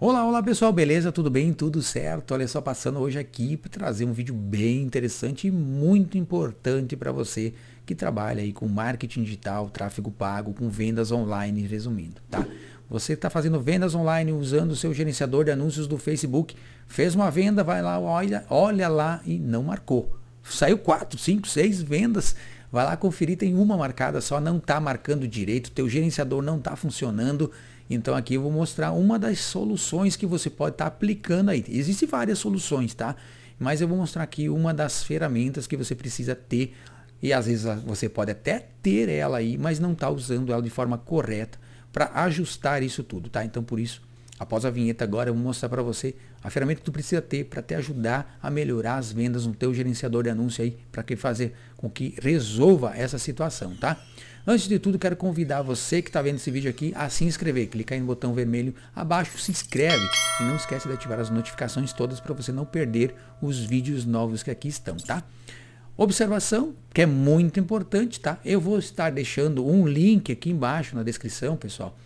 Olá, olá pessoal, beleza? Tudo bem? Tudo certo? Olha só, passando hoje aqui para trazer um vídeo bem interessante e muito importante para você que trabalha aí com marketing digital, tráfego pago, com vendas online, resumindo, tá? Você está fazendo vendas online usando o seu gerenciador de anúncios do Facebook, fez uma venda, vai lá, olha, olha lá e não marcou. Saiu 4, 5, 6 vendas, vai lá conferir, tem uma marcada só, não está marcando direito, teu gerenciador não está funcionando, então aqui eu vou mostrar uma das soluções que você pode estar tá aplicando aí. Existem várias soluções, tá? Mas eu vou mostrar aqui uma das ferramentas que você precisa ter e às vezes você pode até ter ela aí, mas não está usando ela de forma correta para ajustar isso tudo, tá? Então por isso, após a vinheta agora eu vou mostrar para você a ferramenta que tu precisa ter para te ajudar a melhorar as vendas no teu gerenciador de anúncio aí, para que fazer com que resolva essa situação, tá? Antes de tudo, quero convidar você que está vendo esse vídeo aqui a se inscrever. Clica aí no botão vermelho abaixo, se inscreve e não esquece de ativar as notificações todas para você não perder os vídeos novos que aqui estão, tá? Observação, que é muito importante, tá? Eu vou estar deixando um link aqui embaixo na descrição, pessoal,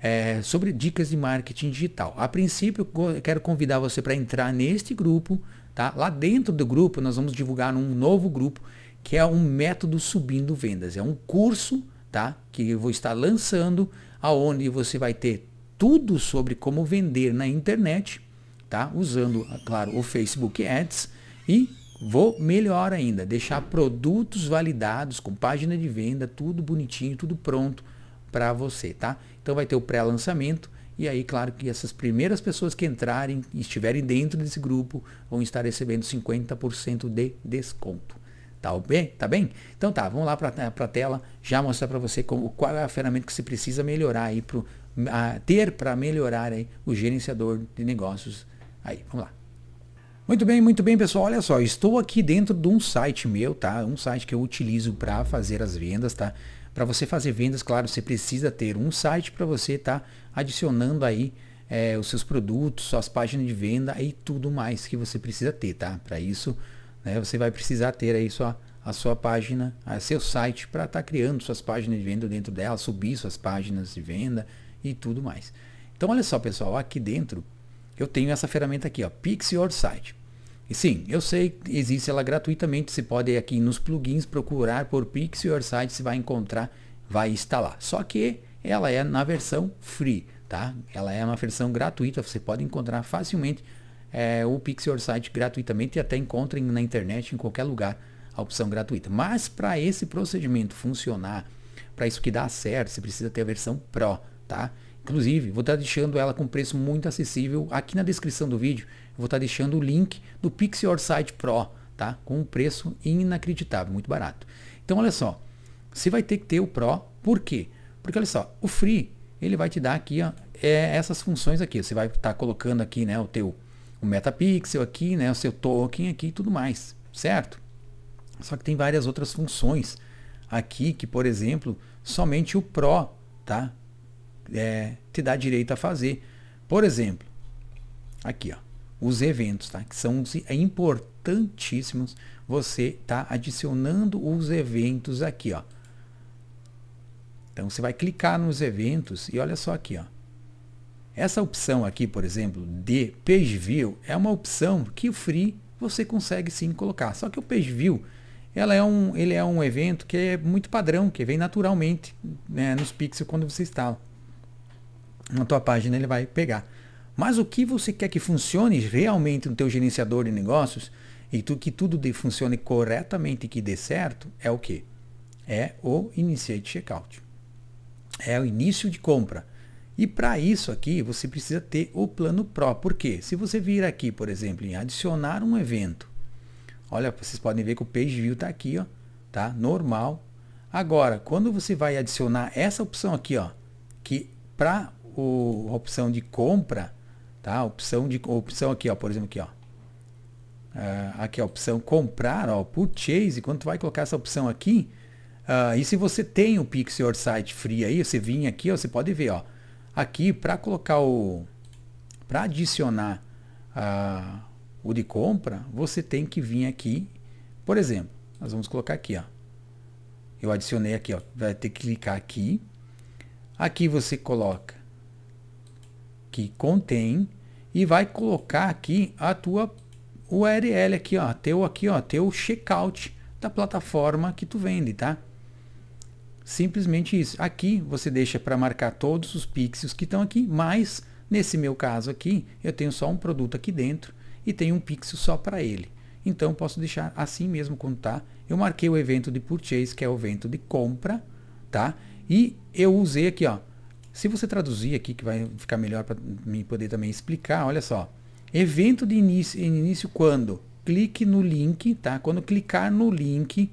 é, sobre dicas de marketing digital. A princípio, eu quero convidar você para entrar neste grupo, tá? Lá dentro do grupo, nós vamos divulgar um novo grupo que é um método subindo vendas. É um curso, tá? Que eu vou estar lançando, aonde você vai ter tudo sobre como vender na internet, tá? Usando, é claro, o Facebook Ads e vou melhor ainda, deixar produtos validados com página de venda, tudo bonitinho, tudo pronto para você, tá? Então vai ter o pré-lançamento e aí, claro que essas primeiras pessoas que entrarem e estiverem dentro desse grupo vão estar recebendo 50% de desconto. Tá bem? Tá bem? Então tá, vamos lá para né, a tela já mostrar para você como, qual é a ferramenta que você precisa melhorar aí, pro, a, ter para melhorar aí o gerenciador de negócios. Aí, vamos lá. Muito bem, muito bem, pessoal. Olha só, estou aqui dentro de um site meu, tá? Um site que eu utilizo para fazer as vendas, tá? Para você fazer vendas, claro, você precisa ter um site para você tá adicionando aí é, os seus produtos, suas páginas de venda e tudo mais que você precisa ter, tá? Para isso, né? Você vai precisar ter aí sua, a sua página, a seu site para estar tá criando suas páginas de venda dentro dela, subir suas páginas de venda e tudo mais. Então olha só pessoal, aqui dentro eu tenho essa ferramenta aqui, ó, Pix Your Site. E sim, eu sei, existe ela gratuitamente, você pode ir aqui nos plugins procurar por Pix Your Site, você vai encontrar, vai instalar. Só que ela é na versão free, tá? Ela é uma versão gratuita, você pode encontrar facilmente é, o Pixel Your Site gratuitamente e até encontrem na internet, em qualquer lugar, a opção gratuita. Mas para esse procedimento funcionar, para isso que dá certo, você precisa ter a versão Pro, tá? Inclusive, vou estar tá deixando ela com preço muito acessível aqui na descrição do vídeo. Vou estar tá deixando o link do Pixel Your Site Pro, tá? Com um preço inacreditável, muito barato. Então, olha só, você vai ter que ter o Pro, por quê? Porque olha só, o Free, ele vai te dar aqui ó, é, essas funções aqui. Você vai estar tá colocando aqui, né, o teu o metapixel aqui, né, o seu token aqui e tudo mais, certo? Só que tem várias outras funções aqui que, por exemplo, somente o Pro tá, é, te dá direito a fazer. Por exemplo, aqui ó, os eventos, tá, que são é importantíssimos você tá adicionando os eventos aqui. Ó. Então você vai clicar nos eventos e olha só aqui. Ó essa opção aqui, por exemplo, de Page View, é uma opção que o Free você consegue sim colocar. Só que o Page View ela é um, ele é um evento que é muito padrão, que vem naturalmente né, nos pixels quando você instala. Na tua página ele vai pegar. Mas o que você quer que funcione realmente no teu gerenciador de negócios e tu, que tudo de, funcione corretamente e que dê certo é o que? É o Initiate Checkout. É o início de compra. E para isso aqui, você precisa ter o plano Pro. Por quê? Se você vir aqui, por exemplo, em adicionar um evento. Olha, vocês podem ver que o Page View está aqui, ó, tá? Normal. Agora, quando você vai adicionar essa opção aqui, ó, que para a opção de compra, tá? Opção de opção aqui, ó, por exemplo, aqui, ó. Uh, aqui a opção comprar, ó, purchase, quando você vai colocar essa opção aqui, uh, e se você tem o Pixel Site Free aí, você vir aqui, ó, você pode ver, ó, Aqui, para colocar o. Para adicionar a, o de compra, você tem que vir aqui. Por exemplo, nós vamos colocar aqui. Ó. Eu adicionei aqui. Ó. Vai ter que clicar aqui. Aqui você coloca que contém e vai colocar aqui a tua URL aqui, ó, teu aqui, ó, teu checkout da plataforma que tu vende, tá? Simplesmente isso. Aqui você deixa para marcar todos os pixels que estão aqui, mas nesse meu caso aqui, eu tenho só um produto aqui dentro e tenho um pixel só para ele. Então posso deixar assim mesmo quando tá. Eu marquei o evento de purchase, que é o evento de compra, tá? E eu usei aqui, ó. Se você traduzir aqui, que vai ficar melhor para me poder também explicar, olha só. Evento de início, início quando? Clique no link, tá? Quando clicar no link,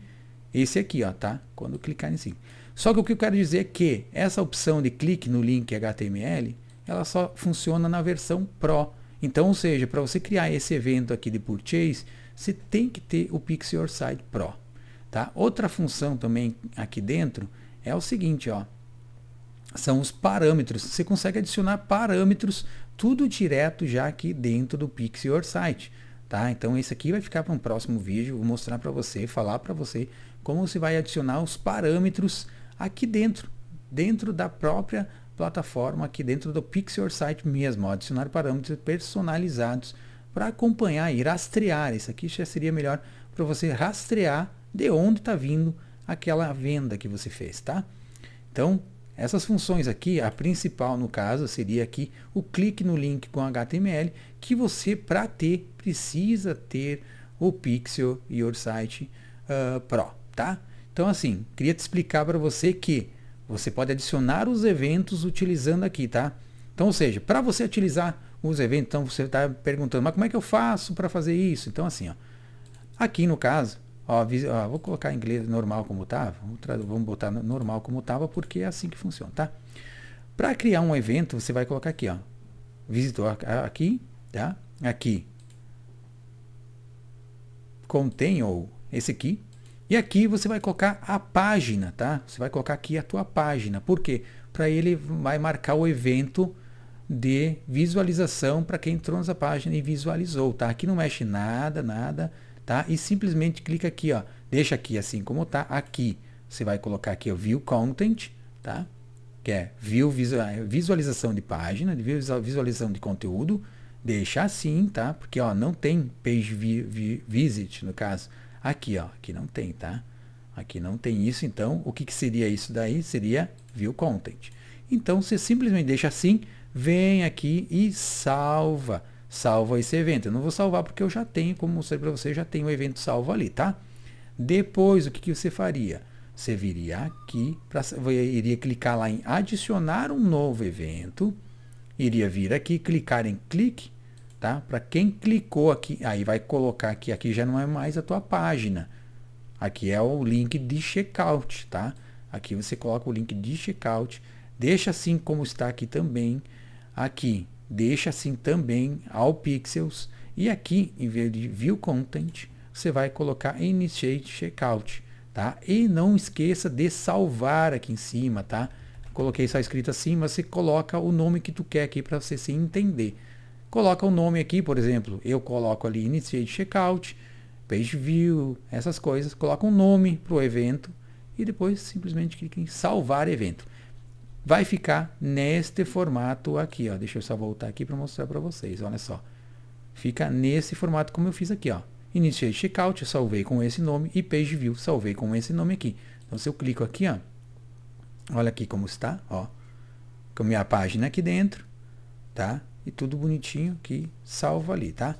esse aqui, ó, tá? Quando clicar em cima. Si. Só que o que eu quero dizer é que essa opção de clique no link HTML, ela só funciona na versão Pro. Então, ou seja, para você criar esse evento aqui de purchase, você tem que ter o Pix Your Site Pro. Tá? Outra função também aqui dentro é o seguinte, ó, são os parâmetros. Você consegue adicionar parâmetros tudo direto já aqui dentro do Pix Your Site. Tá? Então esse aqui vai ficar para um próximo vídeo, vou mostrar para você, falar para você como você vai adicionar os parâmetros aqui dentro, dentro da própria plataforma, aqui dentro do Pixel Site mesmo, ó, adicionar parâmetros personalizados para acompanhar e rastrear. Isso aqui já seria melhor para você rastrear de onde está vindo aquela venda que você fez, tá? Então, essas funções aqui, a principal no caso seria aqui o clique no link com HTML, que você para ter precisa ter o Pixel Your Site uh, Pro, tá? Então, assim, queria te explicar para você que você pode adicionar os eventos utilizando aqui, tá? Então, ou seja, para você utilizar os eventos, então você está perguntando, mas como é que eu faço para fazer isso? Então, assim, ó, aqui no caso, ó, ó, vou colocar em inglês normal como estava, vamos botar normal como estava, porque é assim que funciona, tá? Para criar um evento, você vai colocar aqui, ó, visitou aqui, tá? Aqui, contém ou esse aqui, e aqui você vai colocar a página, tá? Você vai colocar aqui a tua página. Por quê? Para ele vai marcar o evento de visualização para quem entrou nessa página e visualizou, tá? Aqui não mexe nada, nada, tá? E simplesmente clica aqui, ó. Deixa aqui assim como tá. Aqui você vai colocar aqui o View Content, tá? Que é view, é, visualização de página, de visualização de conteúdo. Deixa assim, tá? Porque, ó, não tem Page Visit, no caso. Aqui, ó, aqui não tem, tá? Aqui não tem isso, então o que, que seria isso daí? Seria view content. Então você simplesmente deixa assim, vem aqui e salva. Salva esse evento. Eu não vou salvar porque eu já tenho, como mostrei para você, já tenho o evento salvo ali, tá? Depois, o que, que você faria? Você viria aqui, pra, iria clicar lá em adicionar um novo evento, iria vir aqui, clicar em clique tá? Para quem clicou aqui, aí vai colocar aqui, aqui já não é mais a tua página. Aqui é o link de checkout, tá? Aqui você coloca o link de checkout, deixa assim como está aqui também, aqui deixa assim também ao pixels e aqui em vez de view content você vai colocar initiate checkout, tá? E não esqueça de salvar aqui em cima, tá? Coloquei só escrito assim, mas você coloca o nome que tu quer aqui para você se entender coloca o um nome aqui, por exemplo, eu coloco ali Initiate Checkout, Page View, essas coisas, coloca um nome para o evento e depois simplesmente clica em salvar evento. Vai ficar neste formato aqui, ó. deixa eu só voltar aqui para mostrar para vocês, olha só. Fica nesse formato como eu fiz aqui, ó. Initiate Checkout, salvei com esse nome e Page View, salvei com esse nome aqui. Então se eu clico aqui, ó, olha aqui como está, ó, com a minha página aqui dentro, tá? e tudo bonitinho que salva ali, tá?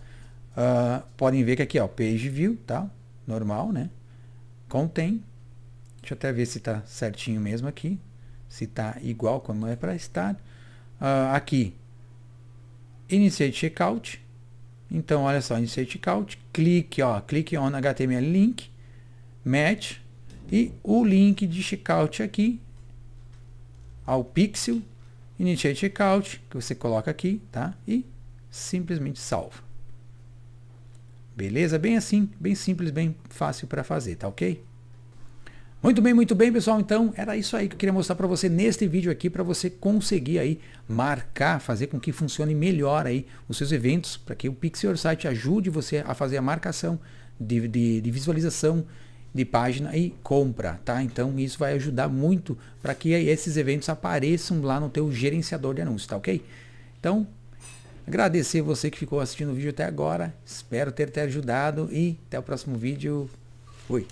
Uh, podem ver que aqui, ó, page view, tá? Normal, né? Contém. Deixa eu até ver se tá certinho mesmo aqui. Se tá igual como é para estar. Uh, aqui, initiate checkout. Então, olha só, initiate checkout. Clique, ó, clique on HTML link, match e o link de checkout aqui ao pixel Initiate Checkout, que você coloca aqui, tá? E simplesmente salva. Beleza? Bem assim, bem simples, bem fácil para fazer, tá ok? Muito bem, muito bem, pessoal. Então, era isso aí que eu queria mostrar para você neste vídeo aqui, para você conseguir aí marcar, fazer com que funcione melhor aí os seus eventos, para que o Pixel Site ajude você a fazer a marcação de, de, de visualização de página e compra, tá? Então isso vai ajudar muito para que esses eventos apareçam lá no teu gerenciador de anúncios, tá ok? Então, agradecer você que ficou assistindo o vídeo até agora, espero ter te ajudado e até o próximo vídeo. Fui!